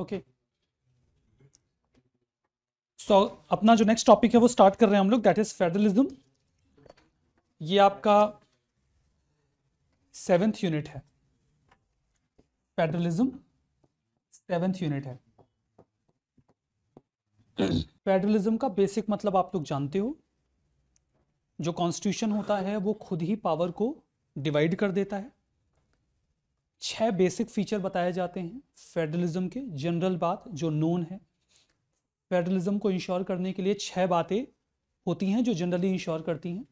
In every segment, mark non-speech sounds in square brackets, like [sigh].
okay so अपना जो next topic है वो स्टार्ट कर रहे हैं हम लोग दैट इज फेडरलिज्म ये आपका सेवेंथ यूनिट है फेडरलिज्म सेवेंथ यूनिट है फेडरलिज्म का बेसिक मतलब आप लोग जानते हो जो कॉन्स्टिट्यूशन होता है वो खुद ही पावर को डिवाइड कर देता है छह बेसिक फीचर बताए जाते हैं फेडरलिज्म के जनरल बात जो नोन है फेडरलिज्म को इंश्योर करने के लिए छह बातें होती हैं जो जनरली इंश्योर करती हैं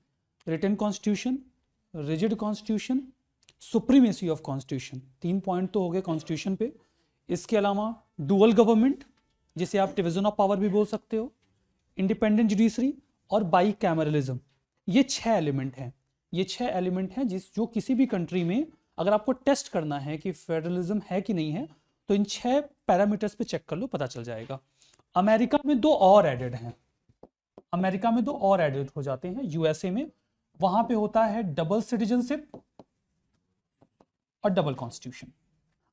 written constitution rigid constitution supremacy of constitution तीन पॉइंट तो हो गए कॉन्स्टिट्यूशन पे इसके अलावा डुअल गवर्नमेंट जिसे आप डिविजन ऑफ पावर भी बोल सकते हो इंडिपेंडेंट जुडिशरी और बाई कैमरलिज्म ये छः एलिमेंट हैं ये छह एलिमेंट हैं जिस जो किसी भी कंट्री में अगर आपको टेस्ट करना है कि फेडरलिज्म है कि नहीं है तो इन छह पैरामीटर्स पे चेक कर लो पता चल जाएगा अमेरिका में दो और एडेड हैं अमेरिका में दो और एडेड हो जाते हैं यूएसए में वहां पे होता है डबल सिटीजनशिप और डबल कॉन्स्टिट्यूशन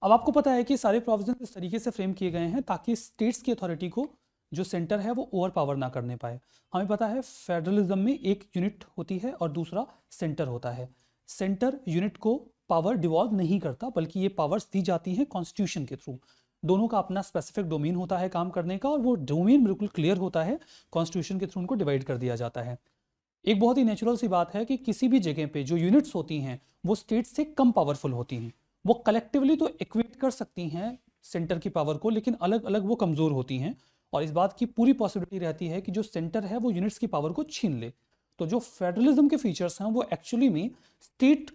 अब आपको पता है कि सारे प्रोविजन इस तरीके से फ्रेम किए गए हैं ताकि स्टेट्स की अथॉरिटी को जो सेंटर है वो ओवर पावर ना करने पाए हमें पता है फेडरलिज्म में एक यूनिट होती है और दूसरा सेंटर होता है सेंटर यूनिट को पावर डिवॉल्व नहीं करता बल्कि ये पावर्स दी जाती हैं कॉन्स्टिट्यूशन के थ्रू दोनों का अपना स्पेसिफिक डोमेन होता है काम करने का और वो डोमेन बिल्कुल क्लियर होता है कॉन्स्टिट्यूशन के थ्रू उनको डिवाइड कर दिया जाता है एक बहुत ही नेचुरल सी बात है कि किसी भी जगह पे जो यूनिट्स होती हैं वो स्टेट से कम पावरफुल होती हैं वो कलेक्टिवली तो इक्वेट कर सकती हैं सेंटर की पावर को लेकिन अलग अलग वो कमज़ोर होती हैं और इस बात की पूरी पॉसिबिलिटी रहती है कि जो सेंटर है वो यूनिट्स की पावर को छीन ले तो जो फेडरलिज्म के फीचर्स हैं वो एक्चुअली में स्टेट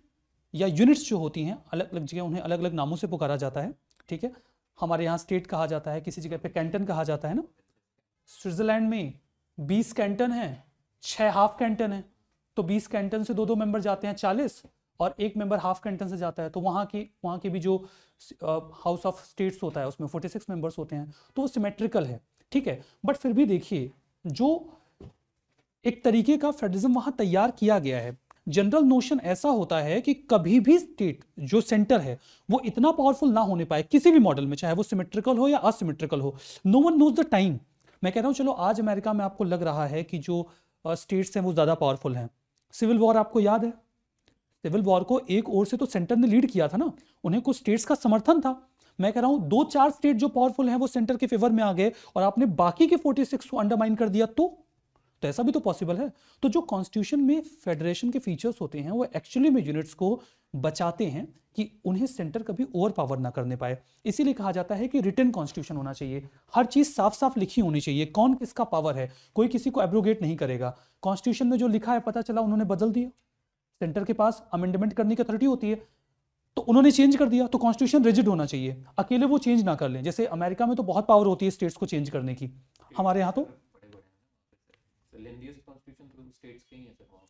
या यूनिट्स जो होती हैं अलग अलग जगह उन्हें अलग अलग नामों से पुकारा जाता है ठीक है हमारे यहाँ स्टेट कहा जाता है किसी जगह पे कैंटन कहा जाता है ना स्विट्जरलैंड में बीस कैंटन है छः हाफ कैंटन है तो बीस कैंटन से दो दो मेंबर जाते हैं चालीस और एक मेंबर हाफ कैंटन से जाता है तो वहाँ की वहाँ के भी जो हाउस ऑफ स्टेट्स होता है उसमें फोर्टी सिक्स मेंबर्स होते हैं तो वो सिमेट्रिकल है ठीक है बट फिर भी देखिए जो एक तरीके का फेडरिज्म वहाँ तैयार किया गया है जनरल नोशन ऐसा होता है कि कभी भी स्टेट जो सेंटर है वो इतना पावरफुल ना होने पाए किसी भी मॉडल में चाहे वो सिमेट्रिकल हो या असिमेट्रिकल हो no one knows the time मैं कह रहा हूँ चलो आज अमेरिका में आपको लग रहा है कि जो स्टेट्स हैं वो ज़्यादा पावरफुल हैं सिविल वॉर आपको याद है सिविल वॉर को एक ओर से तो सेंटर ने लीड किया था ना उन्हें कुछ स्टेट्स का समर्थन था मैं कह रहा हूं दो चार स्टेट जो पावरफुल हैं वो सेंटर के फेवर में आ गए और आपने बाकी के 46 को अंडरमाइन कर दिया तो तो ऐसा भी तो पॉसिबल है तो जो कॉन्स्टिट्यूशन में फेडरेशन के फीचर्स होते हैं वो एक्चुअली में यूनिट्स को बचाते हैं कि उन्हें सेंटर कभी ओवर पावर ना करने पाए इसीलिए कहा जाता है कि रिटर्न कॉन्स्टिट्यूशन होना चाहिए हर चीज़ साफ साफ लिखी होनी चाहिए कौन किसका पावर है कोई किसी को एब्रोगेट नहीं करेगा कॉन्स्टिट्यूशन में जो लिखा है पता चला उन्होंने बदल दिया सेंटर के पास अमेंडमेंट करने की अथॉरिटी होती है तो उन्होंने चेंज कर दिया तो कॉन्स्टिट्यूशन रिजिड होना चाहिए अकेले वो चेंज ना कर लें जैसे अमेरिका में तो बहुत पावर होती है स्टेट्स को चेंज करने की हमारे यहाँ तो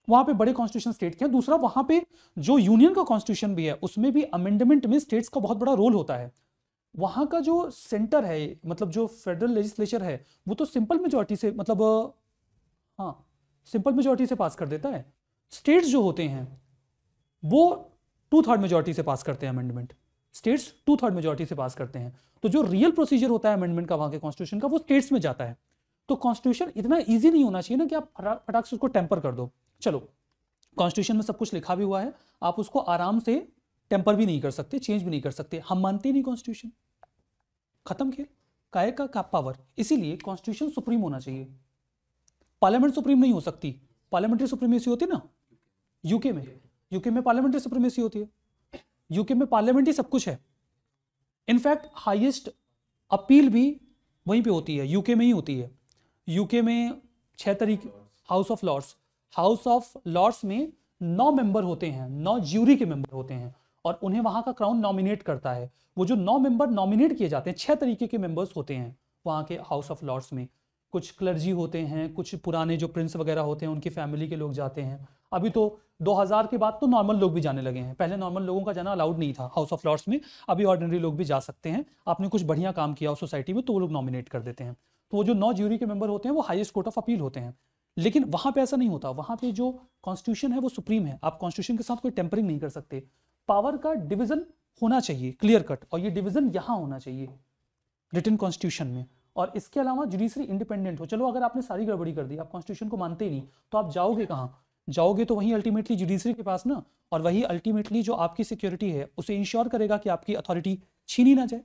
वहां पे बड़े कॉन्स्टिट्यूशन स्टेट के हैं दूसरा वहां पे जो यूनियन का कॉन्स्टिट्यूशन भी है उसमें भी अमेंडमेंट में स्टेट्स का बहुत बड़ा रोल होता है वहां का जो सेंटर है मतलब जो फेडरल लेजिस्लेचर है वो तो सिंपल मेजोरिटी से मतलब हाँ सिंपल मेजोरिटी से पास कर देता है स्टेट्स जो होते हैं वो टू थर्ड मेजोरिटी से पास करते हैं amendment states two third majority से पास करते हैं तो जो रियल प्रोसीजर होता है अमेंडमेंट का वहां के कॉन्स्टिट्यूशन का वो स्टेट्स में जाता है तो कॉन्स्टिट्यूशन इतना ईजी नहीं होना चाहिए ना कि आप फटाक से उसको टेम्पर कर दो चलो कॉन्स्टिट्यूशन में सब कुछ लिखा भी हुआ है आप उसको आराम से टेम्पर भी नहीं कर सकते चेंज भी नहीं कर सकते हम मानते नहीं कॉन्स्टिट्यूशन खत्म खेल काय का, का पावर इसीलिए कॉन्स्टिट्यूशन सुप्रीम होना चाहिए पार्लियामेंट सुप्रीम नहीं हो सकती पार्लियामेंट्री सुप्रीमेसी होती ना यूके में यूके में पार्लियामेंट्री सुप्रीमेसी होती है यूके में पार्लियामेंट ही सब कुछ है इनफैक्ट हाइएस्ट अपील भी वहीं पे होती है यूके में ही होती है यूके में छह तरीके house of lords house of lords में नौ मेंबर होते हैं नौ ज्यूरी के मेंबर होते हैं और उन्हें वहाँ का क्राउन नॉमिनेट करता है वो जो नौ मेंबर नॉमिनेट किए जाते हैं छह तरीके के मेंबर्स होते हैं वहाँ के हाउस ऑफ लॉर्ड्स में कुछ क्लर्जी होते हैं कुछ पुराने जो प्रिंस वगैरह होते हैं उनकी फैमिली के लोग जाते हैं अभी तो 2000 के बाद तो नॉर्मल लोग भी जाने लगे हैं पहले नॉर्मल लोगों का जाना अलाउड नहीं था हाउस ऑफ लॉर्ड्स में अभी ऑर्डिनरी लोग भी जा सकते हैं आपने कुछ बढ़िया काम किया सोसाइटी में तो वो लोग नॉमिनेट कर देते हैं तो वो जो नौ ज्यूरी के मेंबर होते हैं वो हाईएस्ट कोर्ट ऑफ अपील होते हैं लेकिन वहाँ पे ऐसा नहीं होता वहाँ पे जो कॉन्स्टिट्यूशन है वो सुप्रीम है आप कॉन्स्टिट्यूशन के साथ कोई टेम्परिंग नहीं कर सकते पावर का डिविजन होना चाहिए क्लियर कट और ये डिविजन यहाँ होना चाहिए ब्रिटेन कॉन्स्टिट्यूशन में और इसके अलावा जुडिशरी इंडिपेंडेंट हो चलो अगर आपने सारी गड़बड़ी कर दी आप कॉन्स्टिट्यूशन को मानते ही नहीं तो आप जाओगे कहाँ जाओगे तो वहीं अल्टीमेटली जुडिशरी के पास ना और वही अल्टीमेटली जो आपकी सिक्योरिटी है उसे इंश्योर करेगा कि आपकी अथॉरिटी छीनी ना जाए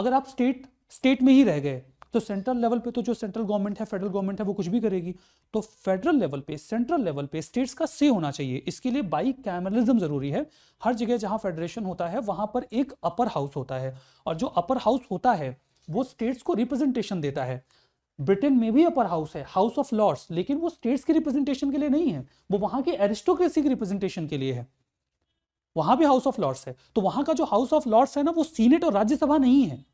अगर आप स्टेट स्टेट में ही रह गए तो सेंट्रल लेवल पे तो जो सेंट्रल गवर्नमेंट है फेडरल गवर्नमेंट है वो कुछ भी करेगी तो फेडरल लेवल पे सेंट्रल लेवल पे स्टेट्स का से होना चाहिए इसके लिए बाई कैमरिज्म जरूरी है हर जगह जहां फेडरेशन होता है वहां पर एक अपर हाउस होता है और जो अपर हाउस होता है वो स्टेट्स को रिप्रेजेंटेशन देता है ब्रिटेन में भी अपर हाउस है हाउस ऑफ लॉर्ड्स लेकिन वो स्टेट्स की रिप्रेजेंटेशन के लिए नहीं है वो वहां की एरिस्टोक्रेसी की रिप्रेजेंटेशन के लिए है वहां भी हाउस ऑफ लॉर्ड्स है तो वहां का जो हाउस ऑफ लॉर्ड्स है ना वो सीनेट और राज्यसभा नहीं है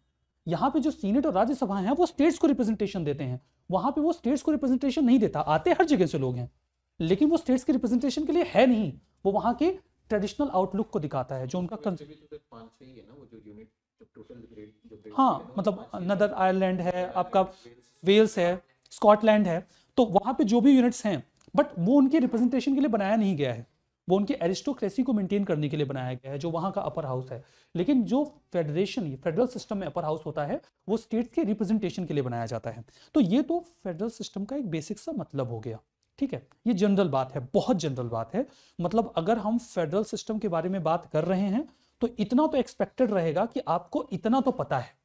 यहाँ पे जो सीनेट और राज्यसभा है वो स्टेट्स को रिप्रेजेंटेशन देते हैं वहां पे वो स्टेट्स को रिप्रेजेंटेशन नहीं देता आते हर जगह से लोग हैं लेकिन वो स्टेट्स के रिप्रेजेंटेशन के लिए है नहीं वो वहां के ट्रेडिशनल आउटलुक को दिखाता है जो उनका तो हाँ मतलब नदर आयरलैंड है आपका वेल्स है स्कॉटलैंड है तो वहाँ पे जो भी यूनिट्स हैं बट वो उनके रिप्रेजेंटेशन के लिए बनाया नहीं गया है वो उनके एरिस्टोक्रेसी को मेंटेन करने के लिए बनाया गया है जो वहां का अपर हाउस है लेकिन जो फेडरेशन ये फेडरल सिस्टम में अपर हाउस होता है वो स्टेट्स के रिप्रेजेंटेशन के लिए बनाया जाता है तो ये तो फेडरल सिस्टम का एक बेसिक सा मतलब हो गया ठीक है ये जनरल बात है बहुत जनरल बात है मतलब अगर हम फेडरल सिस्टम के बारे में बात कर रहे हैं तो इतना तो एक्सपेक्टेड रहेगा कि आपको इतना तो पता है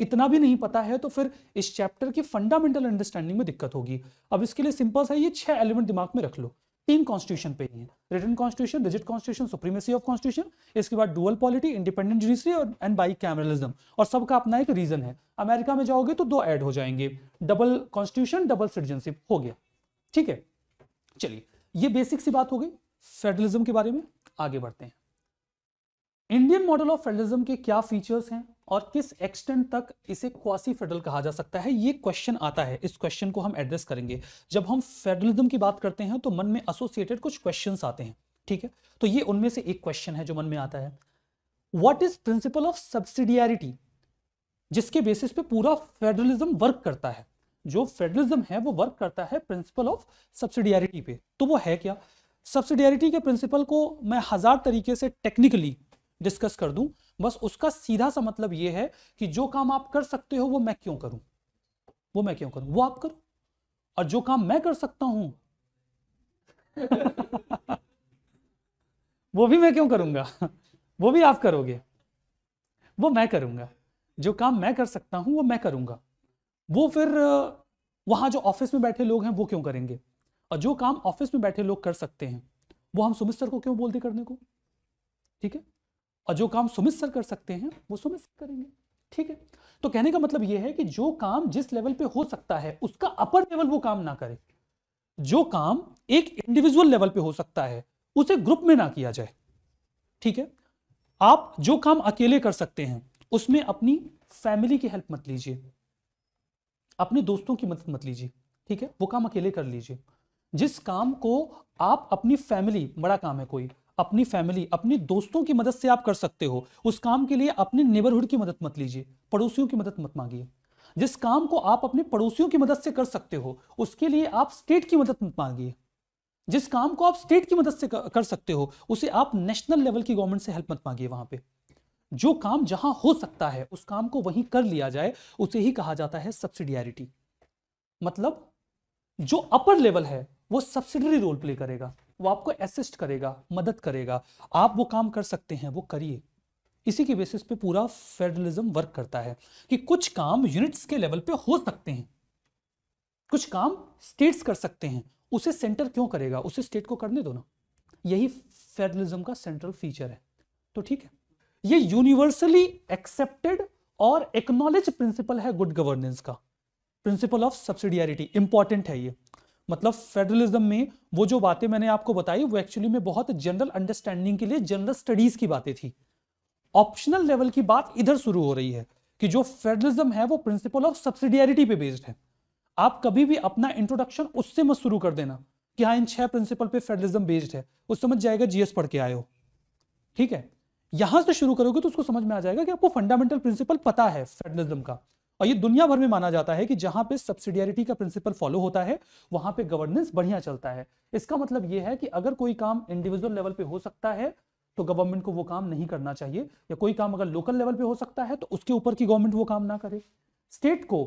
इतना भी नहीं पता है तो फिर इस चैप्टर की फंडामेंटल अंडरस्टैंडिंग में दिक्कत होगी अब इसके लिए सिंपल सा ये छह एलिमेंट दिमाग में रख लो तीन कॉन्स्टिट्यूशन पे ही है written constitution rigid constitution supremacy of constitution इसके बाद डुअल पॉलिटी इंडिपेंडेंट जुडिशरी और एंड बाई कैमरलिज्म और सबका अपना एक रीजन है अमेरिका में जाओगे तो दो ऐड हो जाएंगे डबल कॉन्स्टिट्यूशन डबल सिटीजनशिप हो गया ठीक है चलिए ये बेसिक सी बात हो गई फेडरलिज्म के बारे में आगे बढ़ते हैं इंडियन मॉडल ऑफ फेडरलिज्म के क्या फीचर्स हैं और किस एक्सटेंड तक इसे क्वासी फेडरल कहा जा सकता है ये क्वेश्चन आता है इस क्वेश्चन को हम एड्रेस करेंगे जब हम फेडरलिज्म की बात करते हैं तो मन में एसोसिएटेड कुछ क्वेश्चन आते हैं ठीक है तो ये उनमें से एक क्वेश्चन है जो मन में आता है what is principle of subsidiarity जिसके बेसिस पे पूरा फेडरलिज्म वर्क करता है जो फेडरलिज्म है वो वर्क करता है प्रिंसिपल ऑफ सब्सिडियरिटी पे तो वो है क्या सब्सिडियरिटी के प्रिंसिपल को मैं हजार तरीके से टेक्निकली डिस्कस कर दूं बस उसका सीधा सा मतलब यह है कि जो काम आप कर सकते हो वो मैं क्यों करूं वो मैं क्यों करूं वो आप करो और जो काम मैं कर सकता हूं [laughs] वो भी मैं क्यों करूंगा वो भी आप करोगे वो मैं करूंगा जो काम मैं कर सकता हूं वो मैं करूंगा वो फिर वहां जो ऑफिस में बैठे लोग हैं वो क्यों करेंगे और जो काम ऑफिस में बैठे लोग कर सकते हैं वो हम सुमिस्टर को क्यों बोलते करने को ठीक है और जो काम सुमित सर कर सकते हैं वो सुमित सर करेंगे ठीक है तो कहने का मतलब ये है कि जो काम जिस लेवल पे हो सकता है उसका अपर लेवल वो काम ना करे जो काम एक इंडिविजुअल लेवल पे हो सकता है उसे ग्रुप में ना किया जाए ठीक है आप जो काम अकेले कर सकते हैं उसमें अपनी फैमिली की हेल्प मत लीजिए अपने दोस्तों की मदद मत लीजिए ठीक है वो काम अकेले कर लीजिए जिस काम को आप अपनी फैमिली बड़ा काम है कोई अपनी फैमिली अपने दोस्तों की मदद से आप कर सकते हो उस काम के लिए अपने नेबरहुड की मदद मत लीजिए पड़ोसियों की मदद मत मांगिए जिस काम को आप अपने पड़ोसियों की मदद से कर सकते हो उसके लिए आप स्टेट की मदद मत मांगिए जिस काम को आप स्टेट की मदद से कर सकते हो उसे आप नेशनल लेवल की गवर्नमेंट से हेल्प मत मांगिए वहां पे जो काम जहां हो सकता है उस काम को वहीं कर लिया जाए उसे ही कहा जाता है सब्सिडियरिटी मतलब जो अपर लेवल है वो सब्सिडरी रोल प्ले करेगा वो आपको असिस्ट करेगा मदद करेगा आप वो काम कर सकते हैं वो करिए इसी के बेसिस पे पूरा फेडरलिज्म वर्क करता है कि कुछ काम यूनिट्स के लेवल पे हो सकते हैं कुछ काम स्टेट्स कर सकते हैं उसे सेंटर क्यों करेगा उसे स्टेट को करने दो ना यही फेडरलिज्म का सेंट्रल फीचर है तो ठीक है ये यूनिवर्सली एक्सेप्टेड और एक्नोलेज प्रिंसिपल है गुड गवर्नेंस का प्रिंसिपल ऑफ सब्सिडियरिटी इंपॉर्टेंट है ये मतलब फेडरलिज्म में वो जो बातें मैंने आपको बताई वो एक्चुअली में बहुत जनरल अंडरस्टैंडिंग के लिए जनरल स्टडीज की बातें थी ऑप्शनल लेवल की बात इधर शुरू हो रही है कि जो फेडरलिज्म है वो प्रिंसिपल ऑफ सब्सिडियरिटी पे बेस्ड है आप कभी भी अपना इंट्रोडक्शन उससे मत शुरू कर देना कि हाँ इन छह प्रिंसिपल पे फेडरलिज्म बेस्ड है उस समझ जाएगा जीएस पढ़ के आए हो ठीक है यहां से शुरू करोगे तो उसको समझ में आ जाएगा कि आपको फंडामेंटल प्रिंसिपल पता है फेडरलिज्म का और ये दुनिया भर में माना जाता है कि जहां पे सब्सिडियरिटी का प्रिंसिपल फॉलो होता है वहां पे गवर्नेंस बढ़िया चलता है इसका मतलब ये है कि अगर कोई काम इंडिविजुअल लेवल पे हो सकता है तो गवर्नमेंट को वो काम नहीं करना चाहिए या कोई काम अगर लोकल लेवल पे हो सकता है तो उसके ऊपर की गवर्नमेंट वो काम ना करे स्टेट को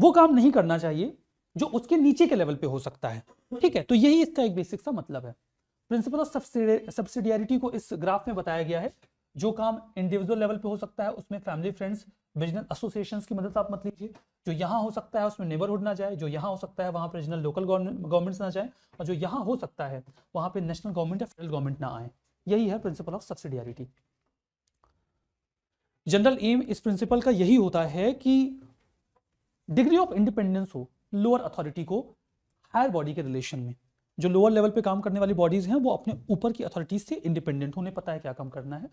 वो काम नहीं करना चाहिए जो उसके नीचे के लेवल पे हो सकता है ठीक है तो यही इसका एक बेसिक सा मतलब है प्रिंसिपल ऑफ सब्सिडियरिटी को इस ग्राफ में बताया गया है जो काम इंडिविजुअल लेवल पे हो सकता है उसमें फैमिली फ्रेंड्स रीजनल एसोसिएशन की मदद आप मत लीजिए जो यहाँ हो सकता है उसमें नेबरहुड ना जाए जो यहाँ हो सकता है वहाँ पर रीजनल लोकल गवर्नमेंट्स ना जाए और जो यहाँ हो सकता है वहाँ पे नेशनल गवर्नमेंट या फेडरल गवर्नमेंट ना आए यही है principle of subsidiarity general aim इस प्रिंसिपल का यही होता है कि डिग्री ऑफ इंडिपेंडेंस हो लोअर अथॉरिटी को हायर बॉडी के रिलेशन में जो लोअर लेवल पे काम करने वाली बॉडीज़ हैं वो अपने ऊपर की अथॉरिटीज़ से इंडिपेंडेंट होने पता है क्या काम करना है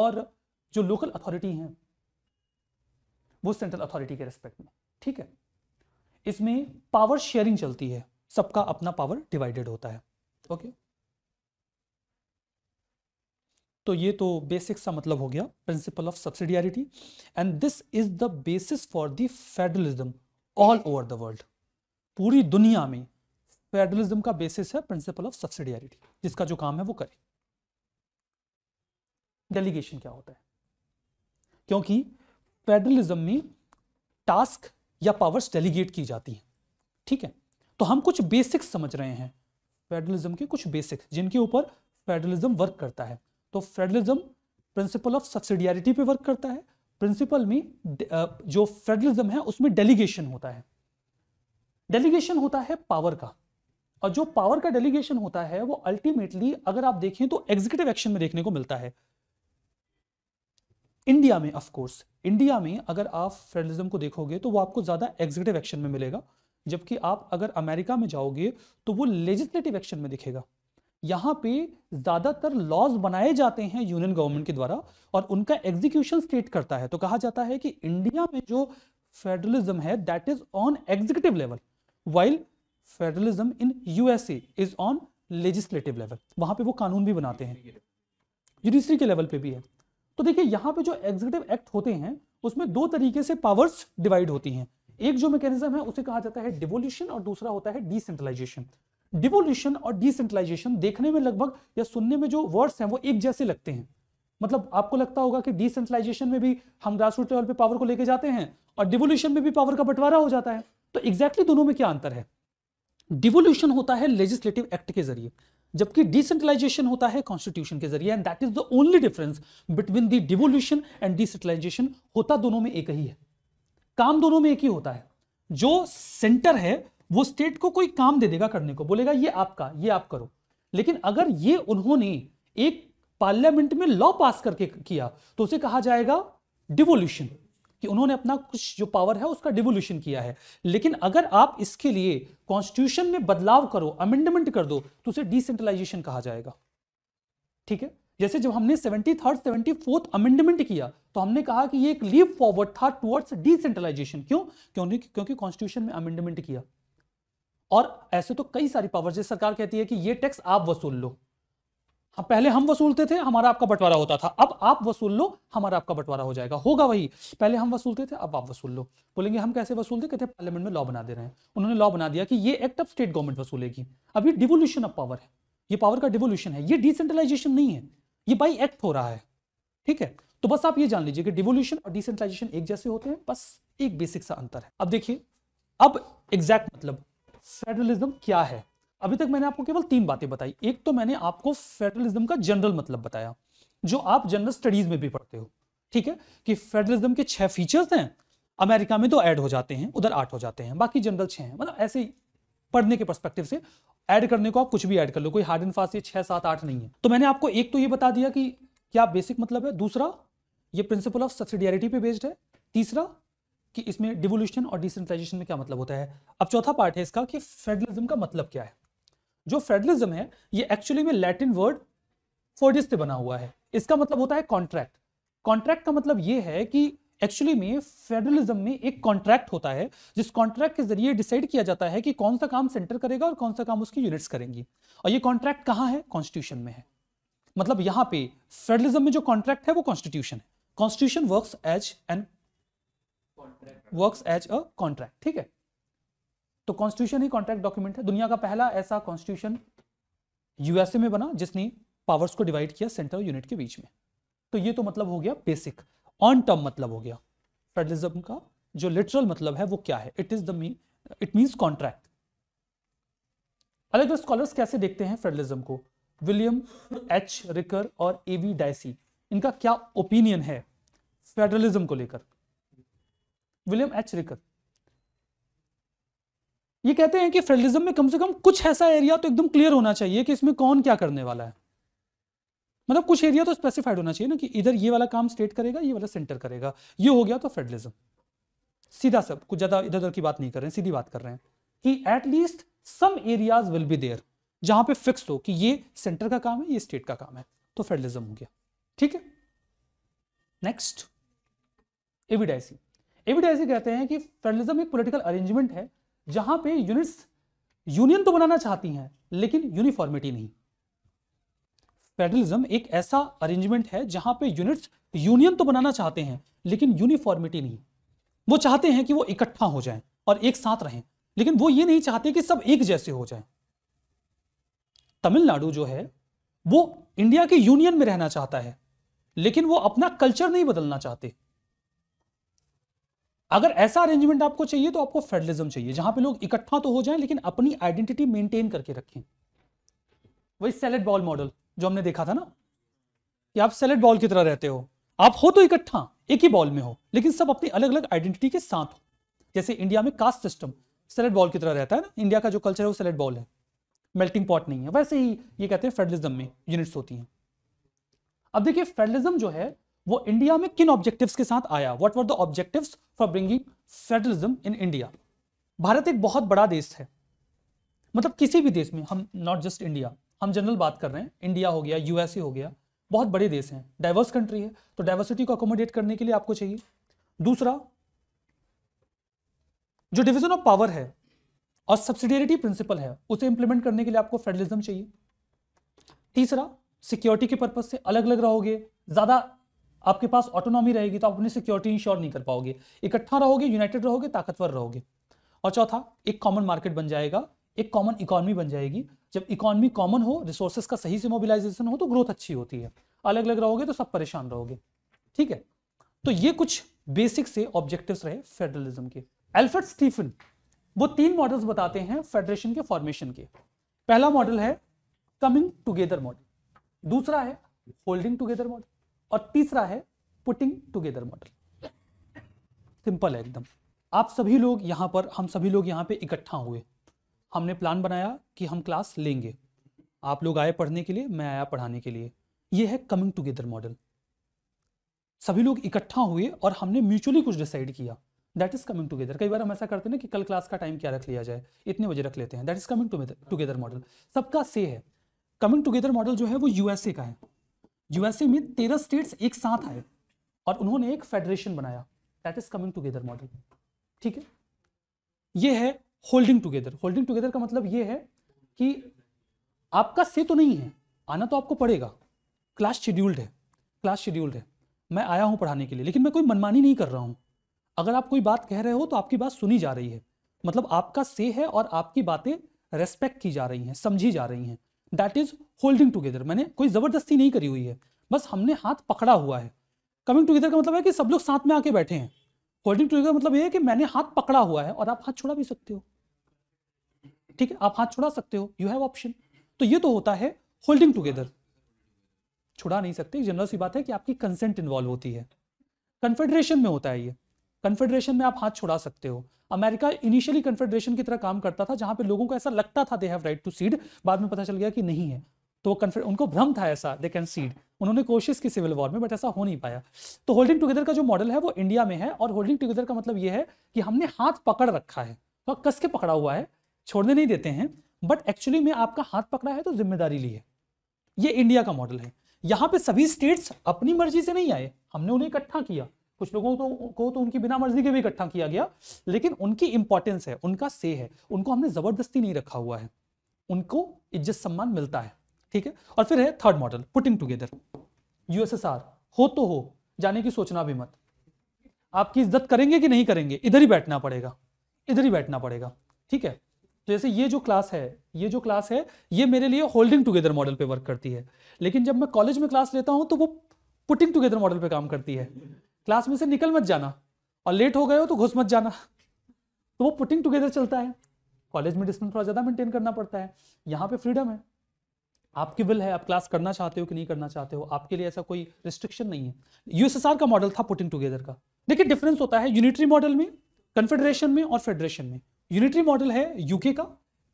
और जो लोकल अथॉरिटी हैं वो सेंट्रल अथॉरिटी के रिस्पेक्ट में ठीक है इसमें पावर शेयरिंग चलती है सबका अपना पावर डिवाइडेड होता है ओके तो ये तो बेसिक सा मतलब हो गया principle of subsidiarity and this is the basis for the federalism all over the world पूरी दुनिया में फेडरलिज्म का बेसिस है प्रिंसिपल ऑफ सब्सिडियरिटी जिसका जो काम है वो करे डेलीगेशन क्या होता है क्योंकि फेडरलिज्म में टास्क या पावर्स डेलीगेट की जाती हैं ठीक है तो हम कुछ बेसिक्स समझ रहे हैं फेडरलिज्म के कुछ बेसिक्स जिनके ऊपर फेडरलिज्म वर्क करता है तो फेडरलिज्म प्रिंसिपल ऑफ सब्सिडियरिटी पे वर्क करता है प्रिंसिपल में जो फेडरलिज्म है उसमें डेलीगेशन होता है डेलीगेशन होता है पावर का और जो पावर का डेलीगेशन होता है वो अल्टीमेटली अगर आप देखें तो एग्जीक्यूटिव एक्शन में देखने को मिलता है इंडिया में ऑफ कोर्स इंडिया में अगर आप फेडरलिज्म को देखोगे तो वो आपको ज़्यादा एग्जीक्यूटिव एक्शन में मिलेगा जबकि आप अगर अमेरिका में जाओगे तो वो लेजिस्लेटिव एक्शन में दिखेगा यहाँ पे ज़्यादातर लॉज बनाए जाते हैं यूनियन गवर्नमेंट के द्वारा और उनका एग्जीक्यूशन स्टेट करता है तो कहा जाता है कि इंडिया में जो फेडरलिज्म है that is on executive level while federalism in USA is on legislative level वहां पे वो कानून भी बनाते हैं जुडिशरी के लेवल पे भी है तो देखिए यहाँ पे जो एग्जीक्यूटिव एक्ट होते हैं उसमें दो तरीके से पावर्स डिवाइड होती हैं एक जो मैकेनिज्म है उसे कहा जाता है डिवोल्यूशन और दूसरा होता है डिसेंट्रलाइजेशन डिवोल्यूशन और डिसेंट्रलाइजेशन देखने में लगभग या सुनने में जो वर्ड्स हैं वो एक जैसे लगते हैं मतलब आपको लगता होगा कि डिसेंट्रलाइजेशन में भी हम रूट लेवल पे पावर को लेके जाते हैं और डिवोल्यूशन में भी पावर का बंटवारा हो जाता है तो एग्जैक्टली exactly दोनों में क्या अंतर है डिवोल्यूशन होता है लेजिस्लेटिव एक्ट के जरिए जबकि डिसेंट्रलाइजेशन होता है कॉन्स्टिट्यूशन के जरिए and that is the only difference between the devolution and decentralisation होता दोनों में एक ही है काम दोनों में एक ही होता है जो सेंटर है वो स्टेट को कोई काम दे देगा करने को बोलेगा ये आपका ये आप करो लेकिन अगर ये उन्होंने एक पार्लियामेंट में लॉ पास करके किया तो उसे कहा जाएगा डिवोल्यूशन कि उन्होंने अपना कुछ जो पावर है उसका डिवोल्यूशन किया है लेकिन अगर आप इसके लिए कॉन्स्टिट्यूशन में बदलाव करो अमेंडमेंट कर दो तो उसे डिसेंट्रलाइजेशन कहा जाएगा ठीक है जैसे जब हमने seventy third seventy fourth amendment किया तो हमने कहा कि ये एक लीव फॉरवर्ड था टुवर्ड्स डिसेंट्रलाइजेशन क्यों क्योंकि क्योंकि कॉन्स्टिट्यूशन में अमेंडमेंट किया और ऐसे तो कई सारी पावर्स जैसे सरकार कहती है कि ये टैक्स आप वसूल लो हाँ पहले हम वसूलते थे हमारा आपका बंटवारा होता था अब आप वसूल लो हमारा आपका बंटवारा हो जाएगा होगा वही पहले हम वसूलते थे अब आप वसूल लो बोलेंगे हम कैसे वसूलते कहते हैं पार्लियामेंट में लॉ बना दे रहे हैं उन्होंने लॉ बना दिया कि ये एक्ट अब स्टेट गवर्नमेंट वसूलेगी अब ये डिवोल्यूशन ऑफ पावर है ये पावर का डिवोल्यूशन है ये डिसेंट्रलाइजेशन नहीं है ये बाई एक्ट हो रहा है ठीक है तो बस आप ये जान लीजिए कि डिवोल्यूशन और डिसेंट्रलाइजेशन एक जैसे होते हैं बस एक बेसिक सा अंतर है अब देखिए अब एग्जैक्ट मतलब फेडरलिज्म क्या है अभी तक मैंने आपको केवल तीन बातें बताई एक तो मैंने आपको फेडरलिज्म का जनरल मतलब बताया जो आप जनरल स्टडीज में भी पढ़ते हो ठीक है कि फेडरलिज्म के छह फीचर्स हैं अमेरिका में तो ऐड हो जाते हैं उधर आठ हो जाते हैं बाकी जनरल छह हैं मतलब ऐसे पढ़ने के परस्पेक्टिव से ऐड करने को आप कुछ भी ऐड कर लो कोई हार्ड एंड फास्ट ये छह सात आठ नहीं है तो मैंने आपको एक तो ये बता दिया कि क्या बेसिक मतलब है दूसरा ये प्रिंसिपल ऑफ सब्सिडियरिटी पे बेस्ड है तीसरा कि इसमें डिवोल्यूशन और डिसेंट्रलाइजेशन में क्या मतलब होता है अब चौथा पार्ट है इसका कि फेडरलिज्म का मतलब क्या है जो फेडरलिज्म है ये एक्चुअली में लैटिन वर्ड फोर्डिस से बना हुआ है इसका मतलब होता है कॉन्ट्रैक्ट कॉन्ट्रैक्ट का मतलब ये है कि एक्चुअली में फेडरलिज्म में एक कॉन्ट्रैक्ट होता है जिस कॉन्ट्रैक्ट के जरिए डिसाइड किया जाता है कि कौन सा काम सेंटर करेगा और कौन सा काम उसकी यूनिट्स करेंगी और ये कॉन्ट्रैक्ट कहाँ है कॉन्स्टिट्यूशन में है मतलब यहाँ पे फेडरलिज्म में जो कॉन्ट्रैक्ट है वो कॉन्स्टिट्यूशन है constitution work as an work as a contract ठीक है तो कॉन्स्टिट्यूशन ही कॉन्ट्रैक्ट डॉक्यूमेंट है दुनिया का पहला ऐसा कॉन्स्टिट्यूशन यूएसए में बना जिसने पावर्स को डिवाइड किया सेंट्रल यूनिट के बीच में तो ये तो मतलब हो गया बेसिक ऑन टर्म मतलब हो गया फेडरलिज्म का जो लिटरल मतलब है वो क्या है it is the it means contract अलग अलग स्कॉलर्स कैसे देखते हैं फेडरलिज्म को विलियम एच रिकर और ए वी डायसी इनका क्या ओपिनियन है फेडरलिज्म को लेकर विलियम एच रिकर ये कहते हैं कि फेडरलिज्म में कम से कम कुछ ऐसा एरिया तो एकदम क्लियर होना चाहिए कि इसमें कौन क्या करने वाला है मतलब कुछ एरिया तो स्पेसिफाइड होना चाहिए ना कि इधर ये वाला काम स्टेट करेगा ये वाला सेंटर करेगा ये हो गया तो फेडरलिज्म सीधा सब कुछ ज्यादा इधर उधर की बात नहीं कर रहे हैं सीधी बात कर रहे हैं कि at least some areas will be there जहां पे फिक्स हो कि ये सेंटर का काम है ये स्टेट का काम है तो फेडरलिज्म हो गया ठीक है नेक्स्ट एविडाइसी एविडाइसी कहते हैं कि फेडरलिज्म एक पॉलिटिकल अरेंजमेंट है जहां पे यूनिट्स यूनियन तो बनाना चाहती हैं लेकिन यूनिफॉर्मिटी नहीं फेडरलिज्म एक ऐसा अरेंजमेंट है जहां पे यूनिट्स यूनियन तो बनाना चाहते हैं लेकिन यूनिफॉर्मिटी नहीं वो चाहते हैं कि वो इकट्ठा हो जाएं और एक साथ रहें लेकिन वो ये नहीं चाहते कि सब एक जैसे हो जाएं तमिलनाडु जो है वो इंडिया के यूनियन में रहना चाहता है लेकिन वो अपना कल्चर नहीं बदलना चाहते अगर ऐसा अरेंजमेंट आपको चाहिए तो आपको फेडरलिज्म चाहिए जहां पे लोग इकट्ठा तो हो जाएं लेकिन अपनी आइडेंटिटी मेंटेन करके रखें वही सेलेट बॉल मॉडल जो हमने देखा था ना कि आप सेलेट बॉल की तरह रहते हो आप हो तो इकट्ठा एक ही बॉल में हो लेकिन सब अपनी अलग अलग आइडेंटिटी के साथ हो जैसे इंडिया में कास्ट सिस्टम सेलेट बॉल की तरह रहता है ना इंडिया का जो कल्चर है वो सेलेट बॉल है मेल्टिंग पॉट नहीं है वैसे ही ये कहते हैं फेडरलिज्म में यूनिट्स होती हैं अब देखिए फेडरलिज्म जो है वो इंडिया में किन ऑब्जेक्टिव्स के साथ आया what were the objectives for bringing federalism in India Bharat एक बहुत बड़ा देश है मतलब किसी भी देश में हम नॉट जस्ट इंडिया हम जनरल बात कर रहे हैं इंडिया हो गया यूएसए हो गया बहुत बड़े देश हैं डाइवर्स कंट्री है तो डाइवर्सिटी को अकोमोडेट करने के लिए आपको चाहिए दूसरा जो डिवीजन ऑफ पावर है और सब्सिडियरिटी प्रिंसिपल है उसे इंप्लीमेंट करने के लिए आपको फेडरलिज्म चाहिए तीसरा सिक्योरिटी के पर्पज से अलग अलग रहोगे ज़्यादा आपके पास ऑटोनॉमी रहेगी तो आप अपनी सिक्योरिटी इंश्योर नहीं कर पाओगे इकट्ठा रहोगे यूनाइटेड रहोगे ताकतवर रहोगे और चौथा एक कॉमन मार्केट बन जाएगा एक कॉमन इकोनॉमी बन जाएगी जब इकोनॉमी कॉमन हो रिसोर्सेस का सही से मोबिलाइजेशन हो तो ग्रोथ अच्छी होती है अलग अलग रहोगे तो सब परेशान रहोगे ठीक है तो ये कुछ बेसिक से ऑब्जेक्टिव रहे फेडरलिज्म के एल्फर्ड स्टीफन वो तीन मॉडल्स बताते हैं फेडरेशन के फॉर्मेशन के पहला मॉडल है कमिंग टुगेदर मॉडल दूसरा है होल्डिंग टुगेदर मॉडल और तीसरा है पुटिंग टुगेदर मॉडल सिंपल है एकदम आप सभी लोग यहाँ पर हम सभी लोग यहाँ पे इकट्ठा हुए हमने प्लान बनाया कि हम क्लास लेंगे आप लोग आए पढ़ने के लिए मैं आया पढ़ाने के लिए ये है कमिंग टुगेदर मॉडल सभी लोग इकट्ठा हुए और हमने म्यूचुअली कुछ डिसाइड किया दैट इज कमिंग टुगेदर कई बार हम ऐसा करते हैं ना कि कल क्लास का टाइम क्या रख लिया जाए इतने बजे रख लेते हैं that is coming together model सबका से है कमिंग टुगेदर मॉडल जो है वो यूएसए का है यूएसए में तेरह स्टेट्स एक साथ आए और उन्होंने एक फेडरेशन बनाया that is coming together model ठीक है ये है होल्डिंग टुगेदर होल्डिंग टुगेदर का मतलब ये है कि आपका से तो नहीं है आना तो आपको पड़ेगा क्लास शेड्यूल्ड है क्लास शेड्यूल्ड है मैं आया हूँ पढ़ाने के लिए लेकिन मैं कोई मनमानी नहीं कर रहा हूँ अगर आप कोई बात कह रहे हो तो आपकी बात सुनी जा रही है मतलब आपका से है और आपकी बातें रेस्पेक्ट की जा रही हैं समझी जा रही हैं दैट इज होल्डिंग टुगेदर मैंने कोई ज़बरदस्ती नहीं करी हुई है बस हमने हाथ पकड़ा हुआ है कमिंग टुगेदर का मतलब है कि सब लोग साथ में आके बैठे हैं होल्डिंग टुगेदर का मतलब ये है कि मैंने हाथ पकड़ा हुआ है और आप हाथ छुड़ा भी सकते हो ठीक है आप हाथ छुड़ा सकते हो यू हैव ऑप्शन तो ये तो होता है होल्डिंग टुगेदर छुड़ा नहीं सकते जनरल सी बात है कि आपकी कंसेंट इन्वॉल्व होती है कन्फेडरेशन में होता है ये कन्फेडरेशन में आप हाथ छुड़ा सकते हो अमेरिका इनिशियली कन्फेडरेशन की तरह काम करता था जहां पे लोगों को ऐसा लगता था they have right to secede बाद में पता चल गया कि नहीं है तो उनको भ्रम था ऐसा दे कैन सीड उन्होंने कोशिश की सिविल वॉर में बट ऐसा हो नहीं पाया तो होल्डिंग टुगेदर का जो मॉडल है वो इंडिया में है और होल्डिंग टुगेदर का मतलब ये है कि हमने हाथ पकड़ रखा है तो कस के पकड़ा हुआ है छोड़ने नहीं देते हैं बट एक्चुअली में आपका हाथ पकड़ा है तो जिम्मेदारी ली है ये इंडिया का मॉडल है यहाँ पे सभी स्टेट्स अपनी मर्जी से नहीं आए हमने उन्हें इकट्ठा किया कुछ लोगों तो, को तो उनकी बिना मर्जी के भी इकट्ठा किया गया लेकिन उनकी इंपॉर्टेंस है उनका से है उनको हमने जबरदस्ती नहीं रखा हुआ है उनको इज्जत सम्मान मिलता है ठीक है और फिर है third model putting together USSR हो तो हो जाने की सोचना भी मत आपकी इज्जत करेंगे कि नहीं करेंगे इधर ही बैठना पड़ेगा इधर ही बैठना पड़ेगा ठीक है तो जैसे ये जो क्लास है ये जो क्लास है ये मेरे लिए होल्डिंग टुगेदर मॉडल पे वर्क करती है लेकिन जब मैं कॉलेज में क्लास लेता हूं तो वो पुटिंग टुगेदर मॉडल पे काम करती है क्लास में से निकल मत जाना और लेट हो गए हो तो घुस मत जाना तो वो पुटिंग टुगेदर चलता है कॉलेज में डिस्टेंस थोड़ा ज़्यादा मेंटेन करना पड़ता है यहाँ पे फ्रीडम है आपकी विल है आप क्लास करना चाहते हो कि नहीं करना चाहते हो आपके लिए ऐसा कोई रिस्ट्रिक्शन नहीं है यूएसएसआर का मॉडल था पुटिंग टुगेदर का देखिए डिफरेंस होता है यूनिटरी मॉडल में कन्फेडरेशन में और फेडरेशन में यूनिटरी मॉडल है यूके का